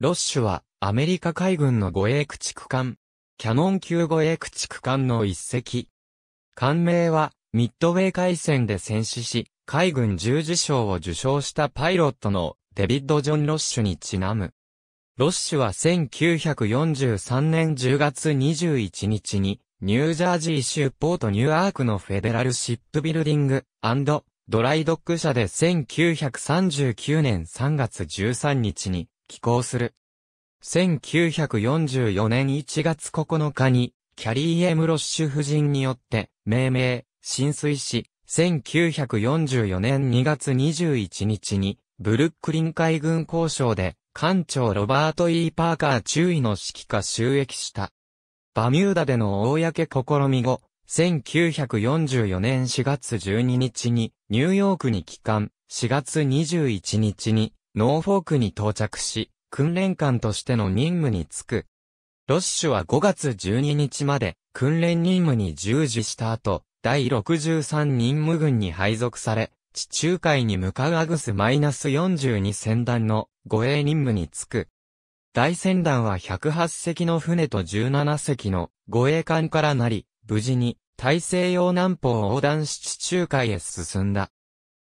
ロッシュは、アメリカ海軍の護衛駆逐艦、キャノン級護衛駆逐艦の一隻。艦名は、ミッドウェー海戦で戦死し、海軍十字章を受章したパイロットのデビッド・ジョン・ロッシュにちなむ。ロッシュは1943年10月21日に、ニュージャージー州ポートニューアークのフェデラルシップビルディングドライドック社で1939年3月13日に寄港する。1944年1月9日に、キャリー・エム・ロッシュ夫人によって、命名、浸水し、1944年2月21日に、ブルックリン海軍交渉で、艦長ロバート・ E・ パーカー中尉の指揮下収益した。バミューダでの公試み後、1944年4月12日にニューヨークに帰還、4月21日にノーフォークに到着し、訓練官としての任務に就く。ロッシュは5月12日まで訓練任務に従事した後、第63任務軍に配属され、地中海に向かうアグスマイナス -42 船団の護衛任務に就く。大船団は108隻の船と17隻の護衛艦からなり、無事に大西洋南方を横断し地中海へ進んだ。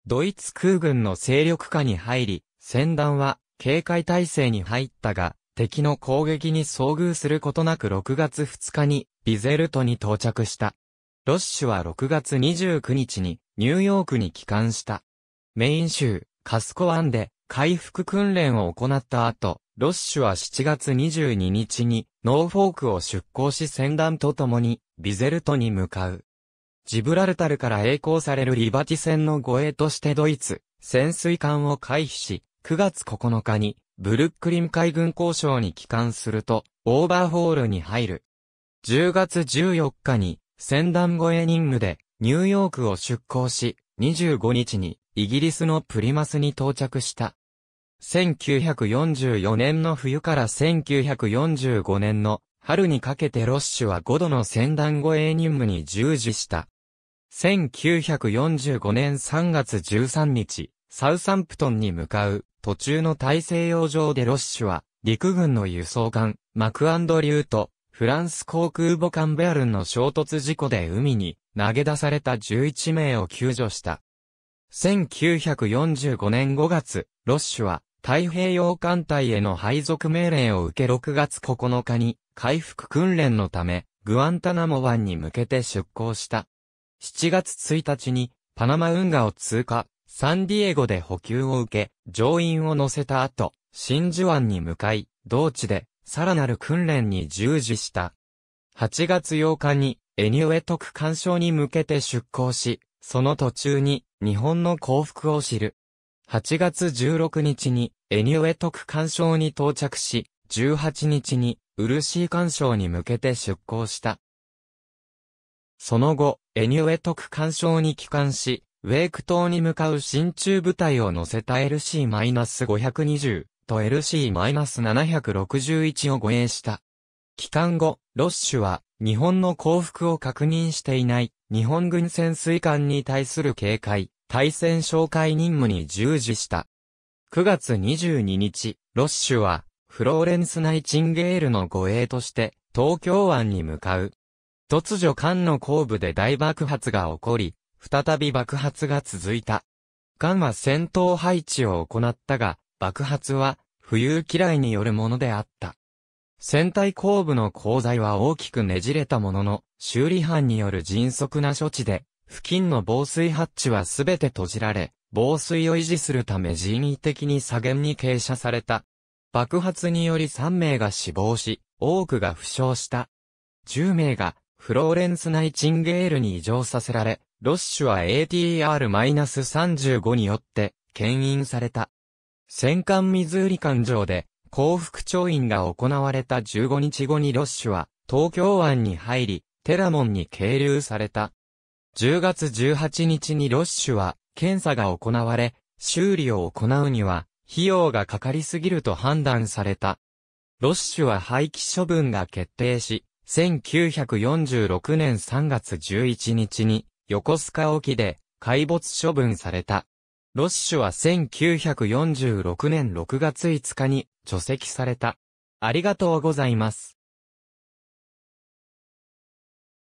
ドイツ空軍の勢力下に入り、船団は警戒態勢に入ったが、敵の攻撃に遭遇することなく6月2日にビゼルトに到着した。ロッシュは6月29日にニューヨークに帰還した。メイン州カスコ湾で回復訓練を行った後、ロッシュは7月22日にノーフォークを出港し船団と共にビゼルトに向かう。ジブラルタルから栄光されるリバティ船の護衛としてドイツ、潜水艦を回避し、9月9日に、ブルックリン海軍交渉に帰還すると、オーバーホールに入る。10月14日に、船団越え任務で、ニューヨークを出港し、25日に、イギリスのプリマスに到着した。1944年の冬から1945年の春にかけてロッシュは5度の船団護衛任務に従事した。1945年3月13日、サウサンプトンに向かう途中の大西洋上でロッシュは、陸軍の輸送艦、マクアンドリューと、フランス航空母艦ベアルンの衝突事故で海に投げ出された11名を救助した。1945年5月、ロッシュは太平洋艦隊への配属命令を受け6月9日に回復訓練のため、グアンタナモ湾に向けて出港した。7月1日にパナマ運河を通過、サンディエゴで補給を受け、乗員を乗せた後、真珠湾に向かい、同地で、さらなる訓練に従事した。8月8日に、エニュエ特干渉に向けて出港し、その途中に、日本の幸福を知る。8月16日に、エニュエ特干渉に到着し、18日に、ー干渉に向けて出港した。その後、エニュエ特干渉に帰還し、ウェイク島に向かう新中部隊を乗せた LC-520 と LC-761 を護衛した。帰還後、ロッシュは日本の降伏を確認していない日本軍潜水艦に対する警戒、対戦哨戒任務に従事した。9月22日、ロッシュはフローレンス・ナイチンゲールの護衛として東京湾に向かう。突如艦の後部で大爆発が起こり、再び爆発が続いた。ガンは戦闘配置を行ったが、爆発は、浮遊嫌いによるものであった。船体後部の鋼材は大きくねじれたものの、修理班による迅速な処置で、付近の防水ハッチはすべて閉じられ、防水を維持するため人為的に左舷に傾斜された。爆発により3名が死亡し、多くが負傷した。10名が、フローレンス・ナイチンゲールに異常させられ、ロッシュは ATR-35 によって、牽引された。戦艦ミズーリ艦上で、幸福調印が行われた15日後にロッシュは、東京湾に入り、テラモンに係留された。10月18日にロッシュは、検査が行われ、修理を行うには、費用がかかりすぎると判断された。ロッシュは廃棄処分が決定し、1946年3月11日に、横須賀沖で海没処分された。ロッシュは1946年6月5日に除籍された。ありがとうございます。